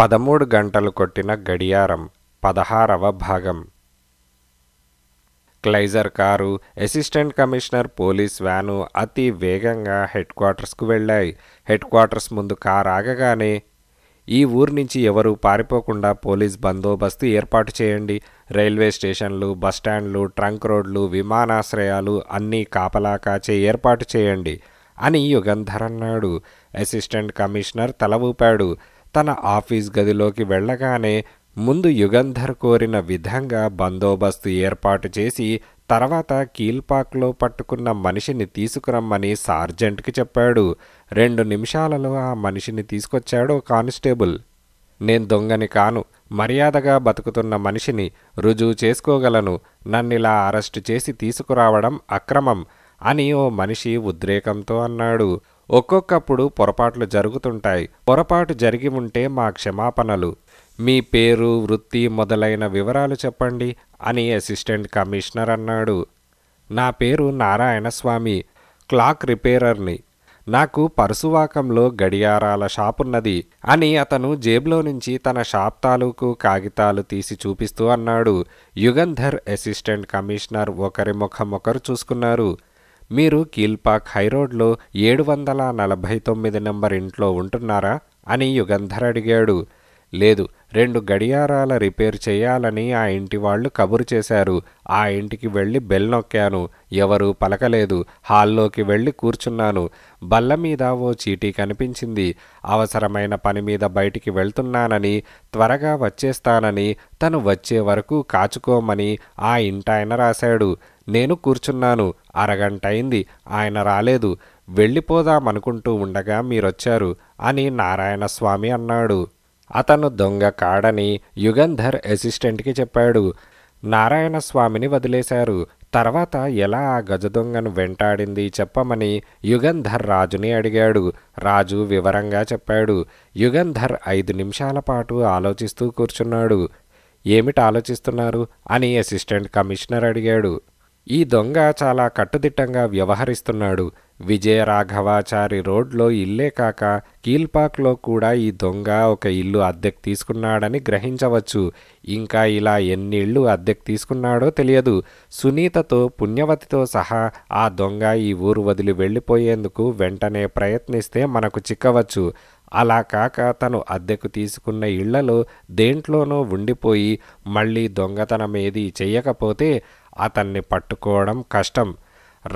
పదమూడు గంటలు కొట్టిన గడియారం పదహారవ భాగం క్లైజర్ car assistant commissioner police van అతి వేగంగా హెడ్ క్వార్టర్స్కు వెళ్ళాయి హెడ్ క్వార్టర్స్ ముందు కారు ఆగగానే ఈ ఊరు నుంచి ఎవరూ పారిపోకుండా పోలీస్ బందోబస్తు ఏర్పాటు చేయండి రైల్వే స్టేషన్లు బస్టాండ్లు ట్రంక్ రోడ్లు విమానాశ్రయాలు అన్నీ కాపలా కాచే ఏర్పాటు చేయండి అని యుగంధర్ అన్నాడు అసిస్టెంట్ కమిషనర్ తల ఊపాడు తన ఆఫీస్ గదిలోకి వెళ్ళగానే ముందు యుగంధర్ కోరిన విధంగా బందోబస్తు ఏర్పాటు చేసి తర్వాత కీల్పాక్లో పట్టుకున్న మనిషిని తీసుకురమ్మని సార్జెంట్కి చెప్పాడు రెండు నిమిషాలలో ఆ మనిషిని తీసుకొచ్చాడు కానిస్టేబుల్ నేను దొంగని కాను మర్యాదగా బతుకుతున్న మనిషిని రుజువు చేసుకోగలను నన్నిలా అరెస్టు చేసి తీసుకురావడం అక్రమం అని ఓ మనిషి ఉద్రేకంతో అన్నాడు ఒక్కొక్కప్పుడు పొరపాట్లు జరుగుతుంటాయి పొరపాటు జరిగి ఉంటే మా క్షమాపణలు మీ పేరు వృత్తి మొదలైన వివరాలు చెప్పండి అని అసిస్టెంట్ కమిషనర్ అన్నాడు నా పేరు నారాయణస్వామి క్లాక్ రిపేరర్ని నాకు పరుసువాకంలో గడియారాల షాపున్నది అని అతను జేబులో నుంచి తన షాప్ తాలూకు కాగితాలు తీసి చూపిస్తూ అన్నాడు యుగంధర్ అసిస్టెంట్ కమిషనర్ ఒకరి ముఖం ఒకరు చూసుకున్నారు మీరు కీల్పాక్ హైరోడ్లో ఏడు వందల నలభై తొమ్మిది నెంబర్ ఇంట్లో ఉంటున్నారా అని యుగంధర్ అడిగాడు లేదు రెండు గడియారాల రిపేర్ చేయాలని ఆ ఇంటి వాళ్ళు కబురు చేశారు ఆ ఇంటికి వెళ్ళి బెల్ నొక్కాను ఎవరూ పలకలేదు హాల్లోకి వెళ్ళి కూర్చున్నాను బల్ల మీద ఓ చీటీ కనిపించింది అవసరమైన పని మీద బయటికి వెళ్తున్నానని త్వరగా వచ్చేస్తానని తను వచ్చే వరకు కాచుకోమని ఆ ఇంటాయన రాశాడు నేను కూర్చున్నాను అయింది ఆయన రాలేదు వెళ్ళిపోదామనుకుంటూ ఉండగా మీరొచ్చారు అని నారాయణస్వామి అన్నాడు అతను దొంగ కాడని యుగంధర్ అసిస్టెంట్కి చెప్పాడు నారాయణస్వామిని వదిలేశారు తర్వాత ఎలా ఆ గజ దొంగను వెంటాడింది చెప్పమని యుగంధర్ రాజుని అడిగాడు రాజు వివరంగా చెప్పాడు యుగంధర్ ఐదు నిమిషాల పాటు ఆలోచిస్తూ కూర్చున్నాడు ఏమిటి ఆలోచిస్తున్నారు అని అసిస్టెంట్ కమిషనర్ అడిగాడు ఈ దొంగ చాలా కట్టుదిట్టంగా వ్యవహరిస్తున్నాడు విజయరాఘవాచారి రోడ్లో ఇల్లే కాక కీల్పాక్లో కూడా ఈ దొంగ ఒక ఇల్లు అద్దెకు తీసుకున్నాడని గ్రహించవచ్చు ఇంకా ఇలా ఎన్నిళ్ళు అద్దెకు తీసుకున్నాడో తెలియదు సునీతతో పుణ్యవతితో సహా ఆ దొంగ ఈ ఊరు వదిలి వెళ్ళిపోయేందుకు వెంటనే ప్రయత్నిస్తే మనకు చిక్కవచ్చు అలా కాక తను అద్దెకు తీసుకున్న ఇళ్లలో దేంట్లోనో ఉండిపోయి మళ్ళీ దొంగతనమేది చేయకపోతే అతన్ని పట్టుకోవడం కష్టం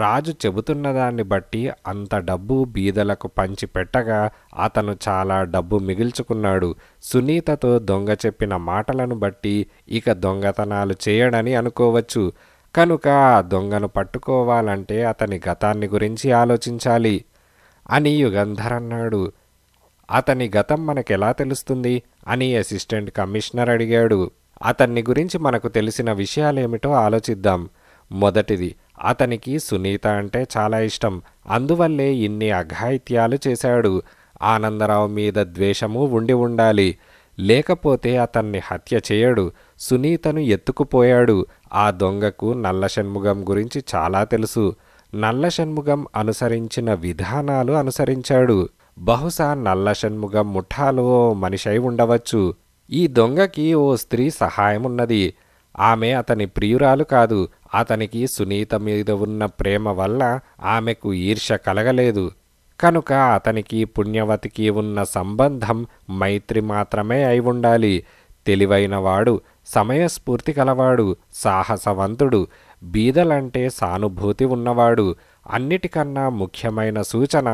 రాజు చెబుతున్న దాన్ని బట్టి అంత డబ్బు బీదలకు పంచి పెట్టగా అతను చాలా డబ్బు మిగిల్చుకున్నాడు సునీతతో దొంగ చెప్పిన మాటలను బట్టి ఇక దొంగతనాలు చేయడని అనుకోవచ్చు కనుక ఆ దొంగను పట్టుకోవాలంటే అతని గతాన్ని గురించి ఆలోచించాలి అని యుగంధర్ అన్నాడు అతని గతం మనకెలా తెలుస్తుంది అని అసిస్టెంట్ కమిషనర్ అడిగాడు అతన్ని గురించి మనకు తెలిసిన విషయాలేమిటో ఆలోచిద్దాం మొదటిది అతనికి సునీత అంటే చాలా ఇష్టం అందువల్లే ఇన్ని అఘాయిత్యాలు చేశాడు ఆనందరావు మీద ద్వేషము ఉండి ఉండాలి లేకపోతే అతన్ని హత్య చేయడు సునీతను ఎత్తుకుపోయాడు ఆ దొంగకు నల్ల షణ్ముగం గురించి చాలా తెలుసు నల్ల షణ్ముగం అనుసరించిన విధానాలు అనుసరించాడు బహుశా నల్ల షణ్ముగం ముఠాలో మనిషై ఉండవచ్చు ఈ దొంగకి ఓ స్త్రీ సహాయమున్నది ఆమె అతని ప్రియురాలు కాదు అతనికి సునీత మీద ఉన్న ప్రేమ వల్ల ఆమెకు ఈర్ష కలగలేదు కనుక అతనికి పుణ్యవతికి ఉన్న సంబంధం మైత్రి మాత్రమే అయి ఉండాలి తెలివైనవాడు సమయస్ఫూర్తి కలవాడు సాహసవంతుడు బీదలంటే సానుభూతి ఉన్నవాడు అన్నిటికన్నా ముఖ్యమైన సూచన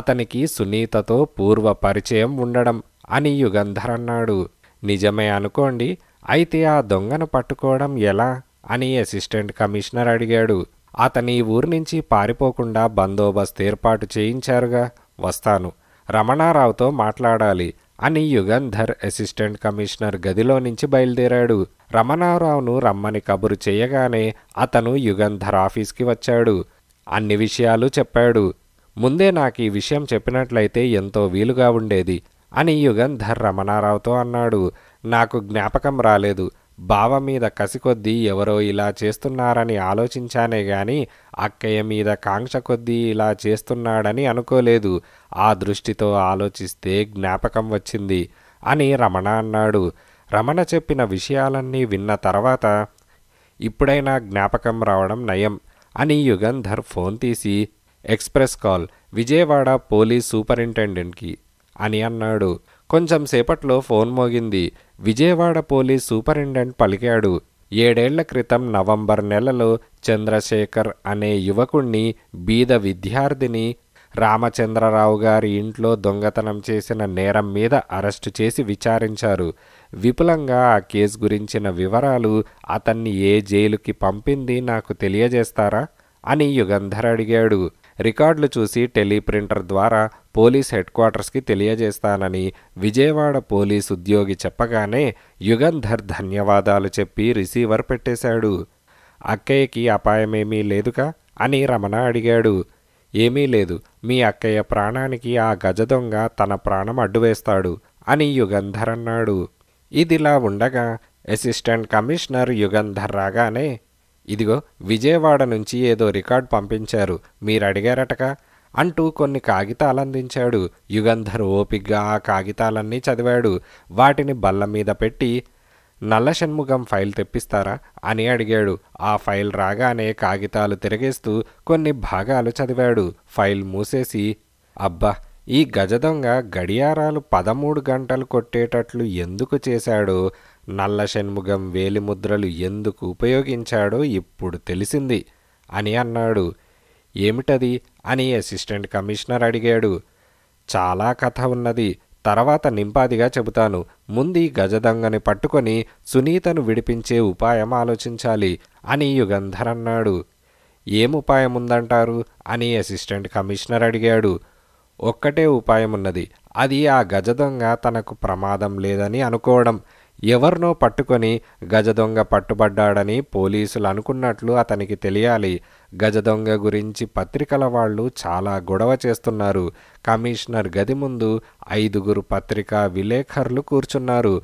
అతనికి సునీతతో పూర్వ పరిచయం ఉండడం అని యుగంధరన్నాడు నిజమే అనుకోండి అయితే ఆ దొంగను పట్టుకోవడం ఎలా అని అసిస్టెంట్ కమిషనర్ అడిగాడు అతని ఊరి నుంచి పారిపోకుండా బందోబస్తు ఏర్పాటు చేయించారుగా వస్తాను రమణారావుతో మాట్లాడాలి అని యుగంధర్ అసిస్టెంట్ కమిషనర్ గదిలో నుంచి బయలుదేరాడు రమణారావును రమ్మని కబురు చేయగానే అతను యుగంధర్ ఆఫీస్కి వచ్చాడు అన్ని విషయాలు చెప్పాడు ముందే నాకు ఈ విషయం చెప్పినట్లయితే ఎంతో వీలుగా ఉండేది అని యుగంధర్ రమణారావుతో అన్నాడు నాకు జ్ఞాపకం రాలేదు బావ మీద కసికొద్దీ ఎవరో ఇలా చేస్తున్నారని ఆలోచించానే గాని అక్కయ్య మీద కాంక్ష కొద్దీ ఇలా చేస్తున్నాడని అనుకోలేదు ఆ దృష్టితో ఆలోచిస్తే జ్ఞాపకం వచ్చింది అని రమణ అన్నాడు రమణ చెప్పిన విషయాలన్నీ విన్న తర్వాత ఇప్పుడైనా జ్ఞాపకం రావడం నయం అని యుగంధర్ ఫోన్ తీసి ఎక్స్ప్రెస్ కాల్ విజయవాడ పోలీస్ సూపరింటెండెంట్కి అని అన్నాడు కొంచెం సేపట్లో ఫోన్ మోగింది విజయవాడ పోలీస్ సూపరింటెండెంట్ పలికాడు ఏడేళ్ల క్రితం నవంబర్ నెలలో చంద్రశేఖర్ అనే యువకుణ్ణి బీద విద్యార్థిని రామచంద్రరావు గారి ఇంట్లో దొంగతనం చేసిన నేరం మీద అరెస్టు చేసి విచారించారు విపులంగా ఆ కేసు గురించిన వివరాలు అతన్ని ఏ జైలుకి పంపింది నాకు తెలియజేస్తారా అని యుగంధర్ అడిగాడు రికార్డులు చూసి టెలిప్రింటర్ ద్వారా పోలీస్ హెడ్ క్వార్టర్స్కి తెలియజేస్తానని విజయవాడ పోలీస్ ఉద్యోగి చెప్పగానే యుగంధర్ ధన్యవాదాలు చెప్పి రిసీవర్ పెట్టేశాడు అక్కయ్యకి అపాయమేమీ లేదుగా అని రమణ అడిగాడు ఏమీ లేదు మీ అక్కయ్య ప్రాణానికి ఆ గజ దొంగ తన ప్రాణం అడ్డువేస్తాడు అని యుగంధర్ అన్నాడు ఇదిలా ఉండగా అసిస్టెంట్ కమిషనర్ యుగంధర్ రాగానే ఇదిగో విజయవాడ నుంచి ఏదో రికార్డ్ పంపించారు మీరు అడిగారటక అంటూ కొన్ని కాగితాలందించాడు యుగంధర్ ఓపిగ్గా ఆ కాగితాలన్నీ చదివాడు వాటిని బల్ల మీద పెట్టి నల్ల షణ్ముఖం ఫైల్ తెప్పిస్తారా అని అడిగాడు ఆ ఫైల్ రాగానే కాగితాలు తిరగేస్తూ కొన్ని భాగాలు చదివాడు ఫైల్ మూసేసి అబ్బా ఈ గజదొంగ గడియారాలు పదమూడు గంటలు కొట్టేటట్లు ఎందుకు చేశాడో నల్ల షణ్ముగం వేలిముద్రలు ఎందుకు ఉపయోగించాడో ఇప్పుడు తెలిసింది అని అన్నాడు ఏమిటది అని అసిస్టెంట్ కమిషనర్ అడిగాడు చాలా కథ ఉన్నది తర్వాత నింపాదిగా చెబుతాను ముందు గజదంగని పట్టుకొని సునీతను విడిపించే ఉపాయం ఆలోచించాలి అని యుగంధర్ అన్నాడు ఏం ఉపాయం అని అసిస్టెంట్ కమిషనర్ అడిగాడు ఒక్కటే ఉపాయం ఉన్నది అది ఆ గజదొంగ తనకు ప్రమాదం లేదని అనుకోవడం ఎవర్నో పట్టుకొని గజదొంగ పట్టుబడ్డాడని పోలీసులు అనుకున్నట్లు అతనికి తెలియాలి గజదొంగ గురించి పత్రికల వాళ్ళు చాలా గొడవ చేస్తున్నారు కమిషనర్ గది ముందు ఐదుగురు పత్రికా విలేఖరులు కూర్చున్నారు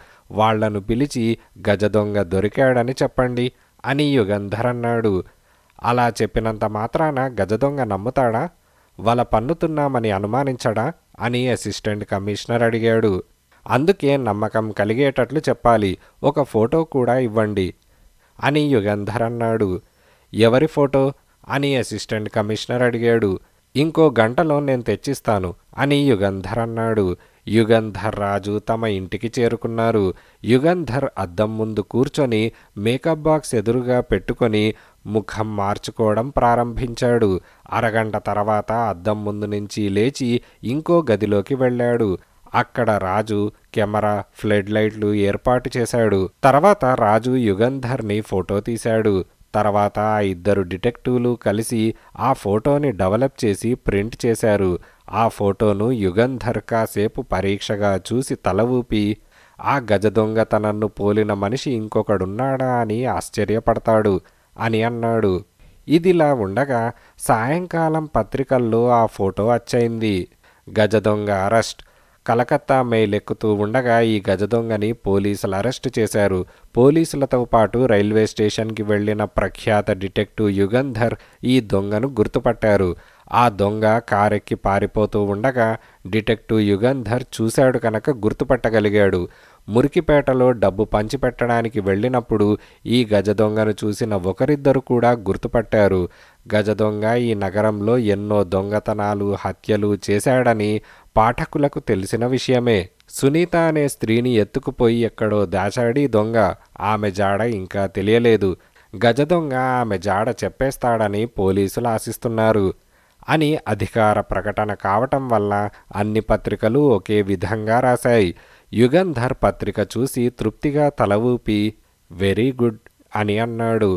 వాళ్లను పిలిచి గజదొంగ దొరికాడని చెప్పండి అని యుగంధర్ అన్నాడు అలా చెప్పినంత మాత్రాన గజదొంగ నమ్ముతాడా వల పన్నుతున్నామని అనుమానించడా అని అసిస్టెంట్ కమిషనర్ అడిగాడు అందుకే నమ్మకం కలిగేటట్లు చెప్పాలి ఒక ఫోటో కూడా ఇవ్వండి అని యుగంధర్ అన్నాడు ఎవరి ఫోటో అని అసిస్టెంట్ కమిషనర్ అడిగాడు ఇంకో గంటలో నేను తెచ్చిస్తాను అని యుగంధర్ అన్నాడు యుగంధర్ రాజు తమ ఇంటికి చేరుకున్నారు యుగంధర్ అద్దం ముందు కూర్చొని మేకప్ బాక్స్ ఎదురుగా పెట్టుకొని ముఖం మార్చుకోవడం ప్రారంభించాడు అరగంట తర్వాత అద్దం ముందు నుంచి లేచి ఇంకో గదిలోకి వెళ్ళాడు అక్కడ రాజు కెమెరా ఫ్లడ్ లైట్లు ఏర్పాటు చేశాడు తర్వాత రాజు యుగంధర్ని ఫోటో తీశాడు తర్వాత ఆ ఇద్దరు డిటెక్టివ్లు కలిసి ఆ ఫోటోని డెవలప్ చేసి ప్రింట్ చేశారు ఆ ఫోటోను యుగంధర్ కాసేపు పరీక్షగా చూసి తల ఊపి ఆ గజ దొంగతనన్ను తనన్ను పోలిన మనిషి ఇంకొకడున్నాడా అని ఆశ్చర్యపడతాడు అని అన్నాడు ఇదిలా ఉండగా సాయంకాలం పత్రికల్లో ఆ ఫోటో అచ్చయింది గజ దొంగ అరెస్ట్ కలకత్తా మెయిల్ ఎక్కుతూ ఉండగా ఈ గజ దొంగని పోలీసులు అరెస్టు చేశారు పోలీసులతో పాటు రైల్వే స్టేషన్కి వెళ్లిన ప్రఖ్యాత డిటెక్టివ్ యుగంధర్ ఈ దొంగను గుర్తుపట్టారు ఆ దొంగ కారెక్కి పారిపోతూ ఉండగా డిటెక్టివ్ యుగంధర్ చూశాడు కనుక గుర్తుపట్టగలిగాడు మురికిపేటలో డబ్బు పంచిపెట్టడానికి వెళ్ళినప్పుడు ఈ గజ దొంగను చూసిన ఒకరిద్దరు కూడా గుర్తుపట్టారు గజ దొంగ ఈ నగరంలో ఎన్నో దొంగతనాలు హత్యలు చేశాడని పాఠకులకు తెలిసిన విషయమే సునీత అనే స్త్రీని ఎత్తుకుపోయి ఎక్కడో దాచాడి దొంగ ఆమె జాడ ఇంకా తెలియలేదు గజ దొంగ ఆమె జాడ చెప్పేస్తాడని పోలీసులు ఆశిస్తున్నారు అని అధికార ప్రకటన కావటం వల్ల అన్ని పత్రికలు ఒకే విధంగా రాశాయి యుగంధర్ పత్రిక చూసి తృప్తిగా తల ఊపి వెరీ గుడ్ అని అన్నాడు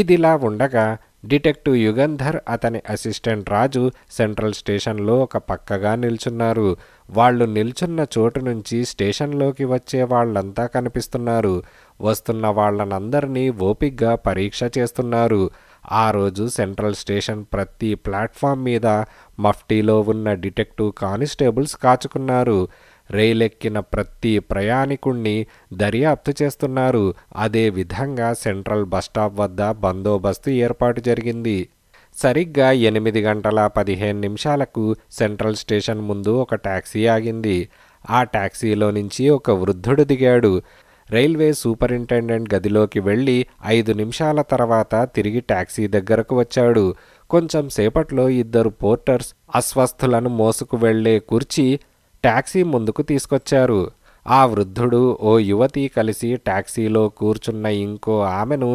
ఇదిలా ఉండగా డిటెక్టివ్ యుగంధర్ అతని అసిస్టెంట్ రాజు సెంట్రల్ స్టేషన్లో ఒక పక్కగా నిల్చున్నారు వాళ్ళు నిల్చున్న చోటు నుంచి స్టేషన్లోకి వచ్చే వాళ్ళంతా కనిపిస్తున్నారు వస్తున్న వాళ్ళనందరినీ ఓపిగ్గా పరీక్ష చేస్తున్నారు ఆ రోజు సెంట్రల్ స్టేషన్ ప్రతి ప్లాట్ఫామ్ మీద మఫ్టీలో ఉన్న డిటెక్టివ్ కానిస్టేబుల్స్ కాచుకున్నారు రైలెక్కిన ప్రతి ప్రయాణికుణ్ణి దర్యాప్తు చేస్తున్నారు అదే విధంగా సెంట్రల్ బస్టాప్ వద్ద బందోబస్తు ఏర్పాటు జరిగింది సరిగ్గా ఎనిమిది గంటల పదిహేను నిమిషాలకు సెంట్రల్ స్టేషన్ ముందు ఒక ట్యాక్సీ ఆగింది ఆ ట్యాక్సీలో నుంచి ఒక వృద్ధుడు దిగాడు రైల్వే సూపరింటెండెంట్ గదిలోకి వెళ్ళి ఐదు నిమిషాల తర్వాత తిరిగి టాక్సీ దగ్గరకు వచ్చాడు కొంచెం సేపట్లో ఇద్దరు పోర్టర్స్ అస్వస్థులను మోసుకు వెళ్లే కుర్చీ ట్యాక్సీ ముందుకు తీసుకొచ్చారు ఆ వృద్ధుడు ఓ యువతి కలిసి ట్యాక్సీలో కూర్చున్న ఇంకో ఆమెను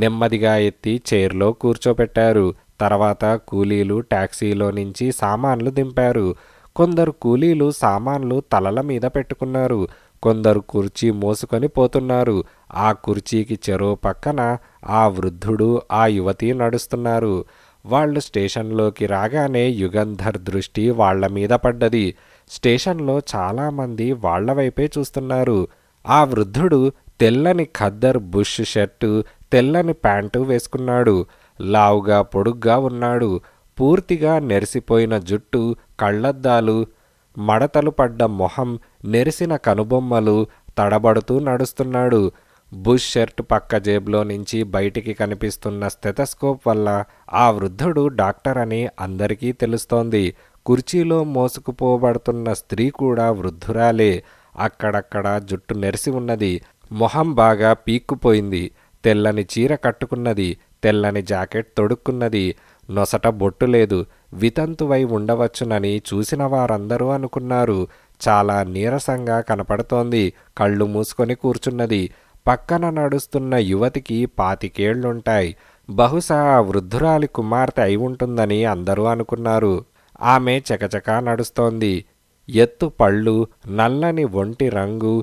నెమ్మదిగా ఎత్తి చైర్లో కూర్చోపెట్టారు తర్వాత కూలీలు ట్యాక్సీలో నుంచి సామాన్లు దింపారు కొందరు కూలీలు సామాన్లు తలల మీద పెట్టుకున్నారు కొందరు కుర్చీ మోసుకొని పోతున్నారు ఆ కుర్చీకి చెరో పక్కన ఆ వృద్ధుడు ఆ యువతి నడుస్తున్నారు వాళ్ళు స్టేషన్లోకి రాగానే యుగంధర్ దృష్టి వాళ్ల మీద పడ్డది స్టేషన్లో చాలామంది వాళ్ల వైపే చూస్తున్నారు ఆ వృద్ధుడు తెల్లని ఖద్దర్ బుష్ షర్టు తెల్లని ప్యాంటు వేసుకున్నాడు లావుగా పొడుగ్గా ఉన్నాడు పూర్తిగా నెరిసిపోయిన జుట్టు కళ్ళద్దాలు మడతలు పడ్డ మొహం నెరిసిన కనుబొమ్మలు తడబడుతూ నడుస్తున్నాడు బుష్ షర్ట్ పక్క జేబులో నుంచి బయటికి కనిపిస్తున్న స్థెతస్కోప్ వల్ల ఆ వృద్ధుడు డాక్టర్ అని అందరికీ తెలుస్తోంది కుర్చీలో మోసుకుపోబడుతున్న స్త్రీ కూడా వృద్ధురాలే అక్కడక్కడ జుట్టు నెరిసి ఉన్నది మొహం బాగా పీక్కుపోయింది తెల్లని చీర కట్టుకున్నది తెల్లని జాకెట్ తొడుక్కున్నది నొసట బొట్టు లేదు వితంతువై ఉండవచ్చునని చూసిన వారందరూ అనుకున్నారు చాలా నీరసంగా కనపడుతోంది కళ్ళు మూసుకొని కూర్చున్నది పక్కన నడుస్తున్న యువతికి పాతికేళ్లుంటాయి బహుశా వృద్ధురాలి కుమార్తె అయి ఉంటుందని అందరూ అనుకున్నారు ఆమె చకచకా నడుస్తోంది ఎత్తు పళ్ళు నల్లని ఒంటి రంగు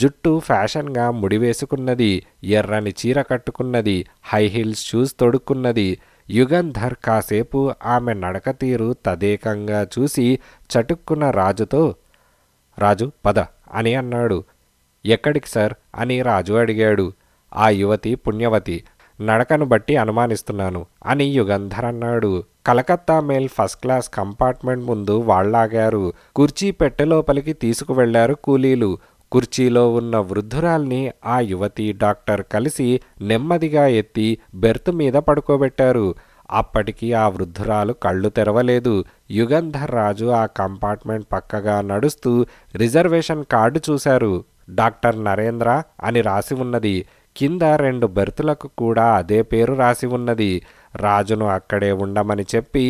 జుట్టు ఫ్యాషన్గా ముడివేసుకున్నది ఎర్రని చీర కట్టుకున్నది హై హీల్స్ షూస్ తొడుక్కున్నది యుగంధర్ కాసేపు ఆమె నడక తీరు తదేకంగా చూసి చటుక్కున్న రాజుతో రాజు పద అని అన్నాడు ఎక్కడికి సార్ అని రాజు అడిగాడు ఆ యువతి పుణ్యవతి నడకను బట్టి అనుమానిస్తున్నాను అని యుగంధర్ అన్నాడు Calcutta mail first class compartment ముందు వాళ్లాగారు కుర్చీ పెట్టె లోపలికి తీసుకువెళ్లారు కూలీలు కుర్చీలో ఉన్న వృద్ధురాల్ని ఆ యువతి డాక్టర్ కలిసి నెమ్మదిగా ఎత్తి బెర్త్ మీద పడుకోబెట్టారు అప్పటికి ఆ వృద్ధురాలు కళ్ళు తెరవలేదు యుగంధర్ రాజు ఆ కంపార్ట్మెంట్ పక్కగా నడుస్తూ రిజర్వేషన్ కార్డు చూశారు డాక్టర్ నరేంద్ర అని రాసి ఉన్నది కింద రెండు బెర్తులకు కూడా అదే పేరు రాసి ఉన్నది రాజును అక్కడే ఉండమని చెప్పి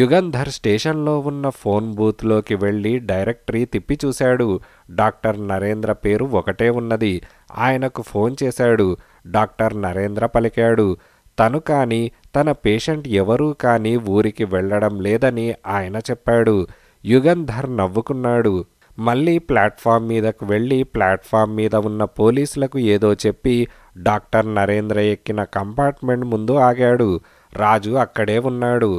యుగంధర్ స్టేషన్లో ఉన్న ఫోన్ బూత్లోకి వెళ్ళి డైరెక్టరీ తిప్పి చూశాడు డాక్టర్ నరేంద్ర పేరు ఒకటే ఉన్నది ఆయనకు ఫోన్ చేశాడు డాక్టర్ నరేంద్ర పలికాడు తను కానీ తన పేషెంట్ ఎవరూ కానీ ఊరికి వెళ్ళడం లేదని ఆయన చెప్పాడు యుగంధర్ నవ్వుకున్నాడు మళ్ళీ ప్లాట్ఫామ్ మీదకు వెళ్ళి ప్లాట్ఫామ్ మీద ఉన్న పోలీసులకు ఏదో చెప్పి డాక్టర్ నరేంద్ర ఎక్కిన కంపార్ట్మెంట్ ముందు ఆగాడు రాజు అక్కడే ఉన్నాడు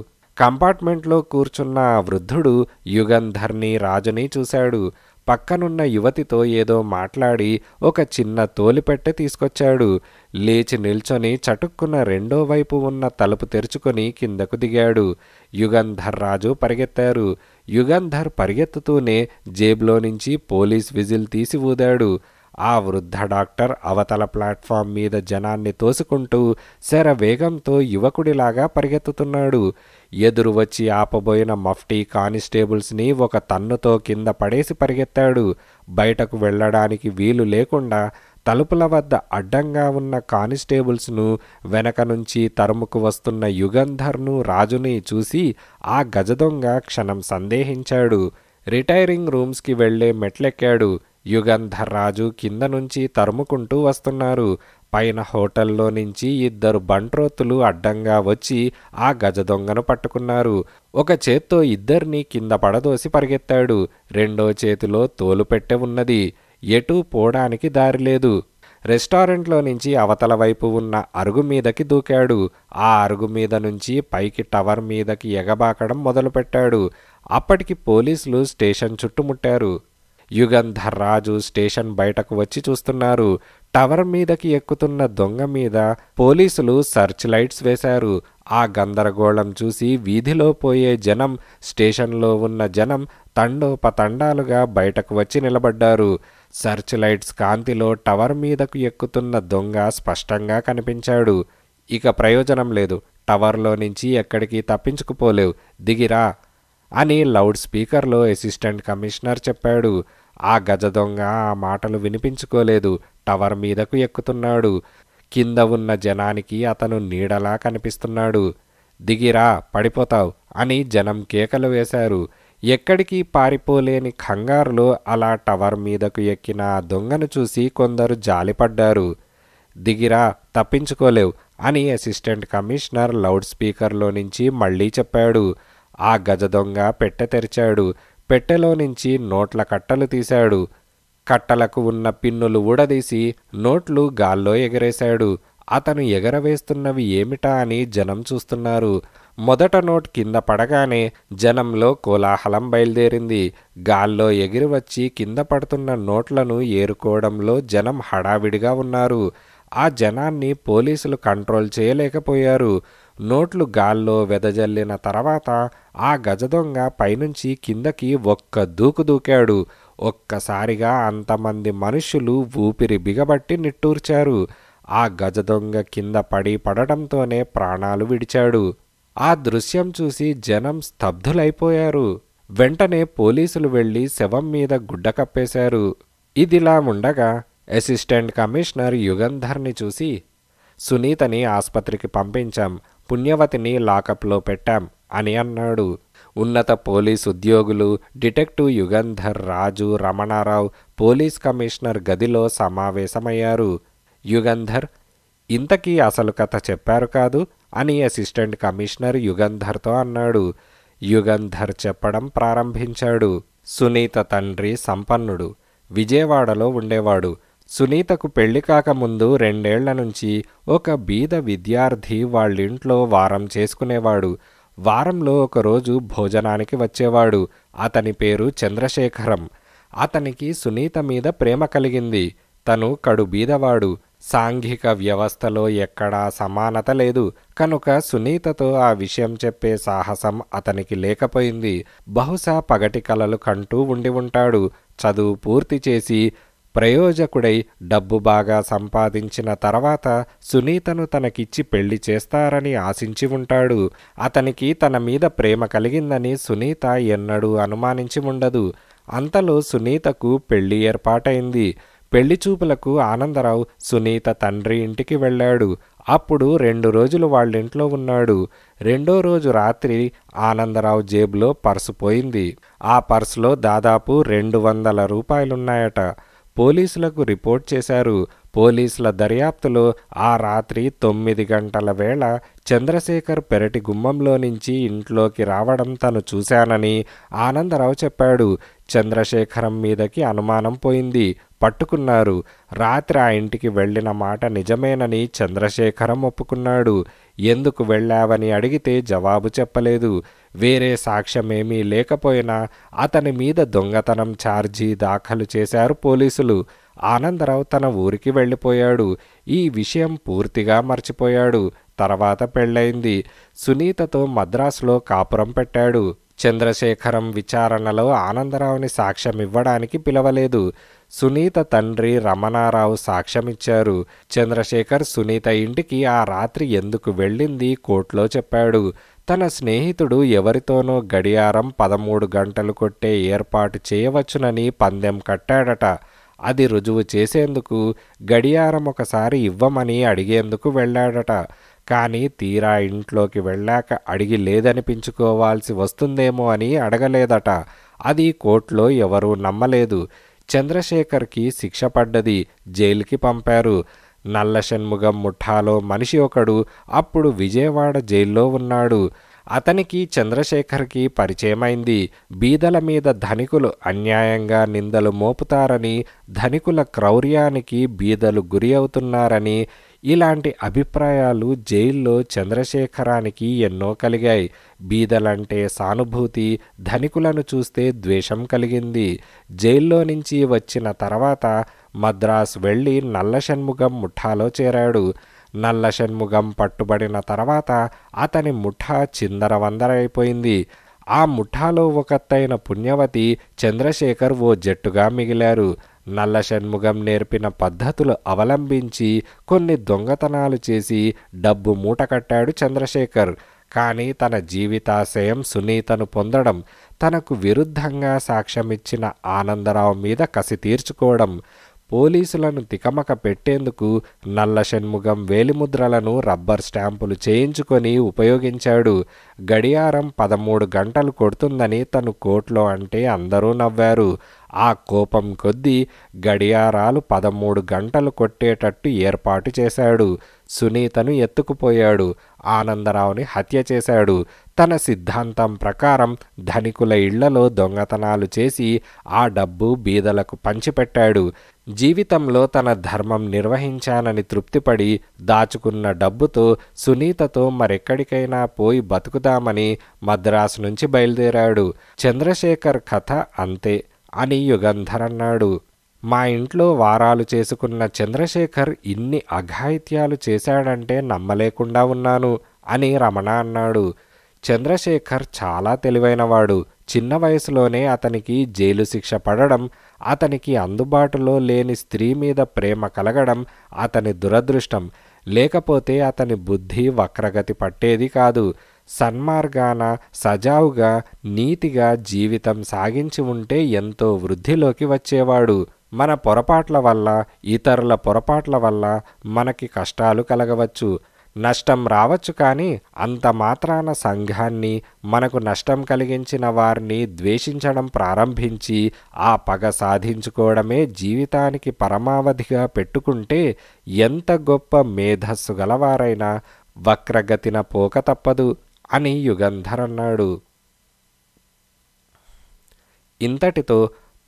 కంపార్ట్మెంట్లో కూర్చున్న వృద్ధుడు యుగంధర్ని రాజుని చూశాడు పక్కనున్న యువతితో ఏదో మాట్లాడి ఒక చిన్న తోలిపెట్టె తీసుకొచ్చాడు లేచి నిల్చొని చటుక్కున రెండో వైపు ఉన్న తలుపు తెరుచుకొని కిందకు దిగాడు యుగంధర్ రాజు పరిగెత్తారు యుగంధర్ పరిగెత్తుతూనే జేబులో నుంచి పోలీస్ విజిల్ తీసి ఊదాడు ఆ వృద్ధ డాక్టర్ అవతల ప్లాట్ఫామ్ మీద జనాన్ని తోసుకుంటూ శర వేగంతో యువకుడిలాగా పరిగెత్తుతున్నాడు ఎదురు వచ్చి ఆపబోయిన మఫ్టీ కానిస్టేబుల్స్ని ఒక తన్నుతో కింద పడేసి పరిగెత్తాడు బయటకు వెళ్ళడానికి వీలు లేకుండా తలుపుల వద్ద అడ్డంగా ఉన్న కానిస్టేబుల్స్ను వెనక నుంచి తరుముకు వస్తున్న యుగంధర్ను రాజుని చూసి ఆ గజదొంగ క్షణం సందేహించాడు రిటైరింగ్ రూమ్స్కి వెళ్లే మెట్లెక్కాడు యుగంధర్ రాజు కింద నుంచి తరుముకుంటూ వస్తున్నారు పైన హోటల్లో నుంచి ఇద్దరు బంట్రోతులు అడ్డంగా వచ్చి ఆ గజ దొంగను పట్టుకున్నారు ఒక చేత్తో ఇద్దరిని కింద పడదోసి పరిగెత్తాడు రెండో చేతిలో తోలు పెట్టె ఉన్నది ఎటూ పోవడానికి లేదు రెస్టారెంట్లో నుంచి అవతల వైపు ఉన్న అరుగు మీదకి దూకాడు ఆ అరుగు మీద నుంచి పైకి టవర్ మీదకి ఎగబాకడం మొదలుపెట్టాడు అప్పటికి పోలీసులు స్టేషన్ చుట్టుముట్టారు యుగంధర్ రాజు స్టేషన్ బయటకు వచ్చి చూస్తున్నారు టవర్ మీదకి ఎక్కుతున్న దొంగ మీద పోలీసులు సర్చ్ లైట్స్ వేశారు ఆ గందరగోళం చూసి వీధిలో పోయే జనం స్టేషన్లో ఉన్న జనం తండోపతండాలుగా బయటకు వచ్చి నిలబడ్డారు సర్చ్ లైట్స్ కాంతిలో టవర్ మీదకు ఎక్కుతున్న దొంగ స్పష్టంగా కనిపించాడు ఇక ప్రయోజనం లేదు టవర్లో నుంచి ఎక్కడికి తప్పించుకుపోలేవు దిగిరా అని లౌడ్ స్పీకర్లో అసిస్టెంట్ కమిషనర్ చెప్పాడు ఆ గజ దొంగ ఆ మాటలు వినిపించుకోలేదు టవర్ మీదకు ఎక్కుతున్నాడు కింద ఉన్న జనానికి అతను నీడలా కనిపిస్తున్నాడు దిగిరా పడిపోతావు అని జనం కేకలు వేశారు ఎక్కడికి పారిపోలేని కంగారులు అలా టవర్ మీదకు ఎక్కిన ఆ దొంగను చూసి కొందరు జాలిపడ్డారు దిగిరా తప్పించుకోలేవు అని అసిస్టెంట్ కమిషనర్ లౌడ్ స్పీకర్లో నుంచి మళ్ళీ చెప్పాడు ఆ గజ దొంగ పెట్టె తెరిచాడు పెట్టెలో నుంచి నోట్ల కట్టలు తీశాడు కట్టలకు ఉన్న పిన్నులు ఊడదీసి నోట్లు గాల్లో ఎగరేశాడు అతను ఎగరవేస్తున్నవి ఏమిటా అని జనం చూస్తున్నారు మొదట నోట్ కింద పడగానే జనంలో కోలాహలం బయలుదేరింది గాల్లో ఎగిరివచ్చి కింద పడుతున్న నోట్లను ఏరుకోవడంలో జనం హడావిడిగా ఉన్నారు ఆ జనాన్ని పోలీసులు కంట్రోల్ చేయలేకపోయారు నోట్లు గాల్లో వెదజల్లిన తర్వాత ఆ గజ దొంగ పైనుంచి కిందకి ఒక్క దూకు దూకాడు ఒక్కసారిగా అంతమంది మనుషులు ఊపిరి బిగబట్టి నిట్టూర్చారు ఆ గజ దొంగ కింద పడి పడటంతోనే ప్రాణాలు విడిచాడు ఆ దృశ్యం చూసి జనం స్తబ్దులైపోయారు వెంటనే పోలీసులు వెళ్లి శవం మీద గుడ్డ కప్పేశారు ఇదిలా ఉండగా అసిస్టెంట్ కమిషనర్ యుగంధర్ని చూసి సునీతని ఆసుపత్రికి పంపించాం పుణ్యవతిని లాకప్లో పెట్టాం అని అన్నాడు ఉన్నత పోలీస్ ఉద్యోగులు detective Yugandhar Raju Ramanarao police commissioner గదిలో సమావేశమయ్యారు యుగంధర్ ఇంతకీ అసలు కథ చెప్పారు కాదు అని అసిస్టెంట్ కమిషనర్ యుగంధర్తో అన్నాడు యుగంధర్ చెప్పడం ప్రారంభించాడు సునీత తండ్రి సంపన్నుడు విజయవాడలో ఉండేవాడు సునీతకు పెళ్లి కాకముందు రెండేళ్ల నుంచి ఒక బీద విద్యార్థి వాళ్ళింట్లో వారం చేసుకునేవాడు వారంలో ఒకరోజు భోజనానికి వచ్చేవాడు అతని పేరు చంద్రశేఖరం అతనికి సునీత మీద ప్రేమ కలిగింది తను కడు బీదవాడు సాంఘిక వ్యవస్థలో ఎక్కడా సమానత లేదు కనుక సునీతతో ఆ విషయం చెప్పే సాహసం అతనికి లేకపోయింది బహుశా పగటి కలలు కంటూ ఉండి ఉంటాడు చదువు పూర్తి చేసి ప్రయోజకుడై డబ్బు బాగా సంపాదించిన తర్వాత సునీతను తనకిచ్చి పెళ్లి చేస్తారని ఆశించి ఉంటాడు అతనికి తన మీద ప్రేమ కలిగిందని సునీత ఎన్నడూ అనుమానించి ఉండదు అంతలో సునీతకు పెళ్లి ఏర్పాటైంది పెళ్లి చూపులకు ఆనందరావు సునీత తండ్రి ఇంటికి వెళ్ళాడు అప్పుడు రెండు రోజులు వాళ్ళింట్లో ఉన్నాడు రెండో రోజు రాత్రి ఆనందరావు జేబులో పర్సు పోయింది ఆ పర్సులో దాదాపు రెండు వందల రూపాయలున్నాయట పోలీసులకు రిపోర్ట్ చేశారు పోలీసుల దర్యాప్తులో ఆ రాత్రి తొమ్మిది గంటల వేళ చంద్రశేఖర్ పెరటి గుమ్మంలో నుంచి ఇంట్లోకి రావడం తను చూశానని ఆనందరావు చెప్పాడు చంద్రశేఖరం మీదకి అనుమానం పోయింది పట్టుకున్నారు రాత్రి ఆ ఇంటికి వెళ్ళిన మాట నిజమేనని చంద్రశేఖరం ఒప్పుకున్నాడు ఎందుకు వెళ్ళావని అడిగితే జవాబు చెప్పలేదు వేరే సాక్ష్యమేమీ లేకపోయినా అతని మీద దొంగతనం ఛార్జీ దాఖలు చేశారు పోలీసులు ఆనందరావు తన ఊరికి వెళ్ళిపోయాడు ఈ విషయం పూర్తిగా మర్చిపోయాడు తర్వాత పెళ్ళైంది సునీతతో మద్రాసులో కాపురం పెట్టాడు చంద్రశేఖరం విచారణలో ఆనందరావుని సాక్ష్యం ఇవ్వడానికి పిలవలేదు సునీత తండ్రి రమణారావు సాక్ష్యమిచ్చారు చంద్రశేఖర్ సునీత ఇంటికి ఆ రాత్రి ఎందుకు వెళ్ళింది కోర్టులో చెప్పాడు తన స్నేహితుడు ఎవరితోనో గడియారం పదమూడు గంటలు కొట్టే ఏర్పాటు చేయవచ్చునని పందెం కట్టాడట అది రుజువు చేసేందుకు గడియారం ఒకసారి ఇవ్వమని అడిగేందుకు వెళ్ళాడట కానీ తీరా ఇంట్లోకి వెళ్ళాక అడిగి లేదనిపించుకోవాల్సి వస్తుందేమో అని అడగలేదట అది కోర్టులో ఎవరూ నమ్మలేదు చంద్రశేఖర్కి శిక్ష పడ్డది జైలుకి పంపారు నల్ల షణ్ముగం ముఠాలో మనిషి ఒకడు అప్పుడు విజయవాడ జైల్లో ఉన్నాడు అతనికి చంద్రశేఖర్కి పరిచయమైంది బీదల మీద ధనికులు అన్యాయంగా నిందలు మోపుతారని ధనికుల క్రౌర్యానికి బీదలు గురి అవుతున్నారని ఇలాంటి అభిప్రాయాలు జైల్లో చంద్రశేఖరానికి ఎన్నో కలిగాయి బీదలంటే సానుభూతి ధనికులను చూస్తే ద్వేషం కలిగింది జైల్లో నుంచి వచ్చిన తర్వాత మద్రాస్ వెళ్ళి నల్ల షణ్ముఖం ముఠాలో చేరాడు నల్ల షణ్ముఖం పట్టుబడిన తర్వాత అతని ముఠా చిందరవందరైపోయింది ఆ ముఠాలో ఒకత్తైన పుణ్యవతి చంద్రశేఖర్ ఓ జట్టుగా మిగిలారు నల్ల షణ్ముఖం నేర్పిన పద్ధతులు అవలంబించి కొన్ని దొంగతనాలు చేసి డబ్బు మూటకట్టాడు చంద్రశేఖర్ కానీ తన జీవితాశయం సునీతను పొందడం తనకు విరుద్ధంగా సాక్ష్యమిచ్చిన ఆనందరావు మీద కసి తీర్చుకోవడం పోలీసులను తికమక పెట్టేందుకు నల్ల షణ్ముఖం వేలిముద్రలను రబ్బర్ స్టాంపులు చేయించుకొని ఉపయోగించాడు గడియారం పదమూడు గంటలు కొడుతుందని తను కోర్టులో అంటే అందరూ నవ్వారు ఆ కోపం కొద్దీ గడియారాలు పదమూడు గంటలు కొట్టేటట్టు ఏర్పాటు చేశాడు సునీతను ఎత్తుకుపోయాడు ఆనందరావుని హత్య చేశాడు తన సిద్ధాంతం ప్రకారం ధనికుల ఇళ్లలో దొంగతనాలు చేసి ఆ డబ్బు బీదలకు పంచిపెట్టాడు జీవితంలో తన ధర్మం నిర్వహించానని తృప్తిపడి దాచుకున్న డబ్బుతో సునీతతో మరెక్కడికైనా పోయి బతుకుదామని మద్రాసు నుంచి బయలుదేరాడు చంద్రశేఖర్ కథ అంతే అని యుగంధర్ అన్నాడు మా ఇంట్లో వారాలు చేసుకున్న చంద్రశేఖర్ ఇన్ని అఘాయిత్యాలు చేశాడంటే నమ్మలేకుండా ఉన్నాను అని రమణ అన్నాడు చంద్రశేఖర్ చాలా తెలివైనవాడు చిన్న వయసులోనే అతనికి జైలు శిక్ష పడడం అతనికి అందుబాటులో లేని స్త్రీ మీద ప్రేమ కలగడం అతని దురదృష్టం లేకపోతే అతని బుద్ధి వక్రగతి పట్టేది కాదు సన్మార్గాన సజావుగా నీతిగా జీవితం సాగించి ఉంటే ఎంతో వృద్ధిలోకి వచ్చేవాడు మన పొరపాట్ల వల్ల ఇతరుల పొరపాట్ల వల్ల మనకి కష్టాలు కలగవచ్చు నష్టం రావచ్చు కానీ అంత మాత్రాన సంఘాన్ని మనకు నష్టం కలిగించిన వారిని ద్వేషించడం ప్రారంభించి ఆ పగ సాధించుకోవడమే జీవితానికి పరమావధిగా పెట్టుకుంటే ఎంత గొప్ప మేధస్సు గలవారైనా వక్రగతిన పోక తప్పదు అని యుగంధరన్నాడు ఇంతటితో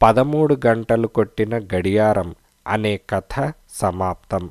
పదమూడు గంటలు కొట్టిన గడియారం అనే కథ సమాప్తం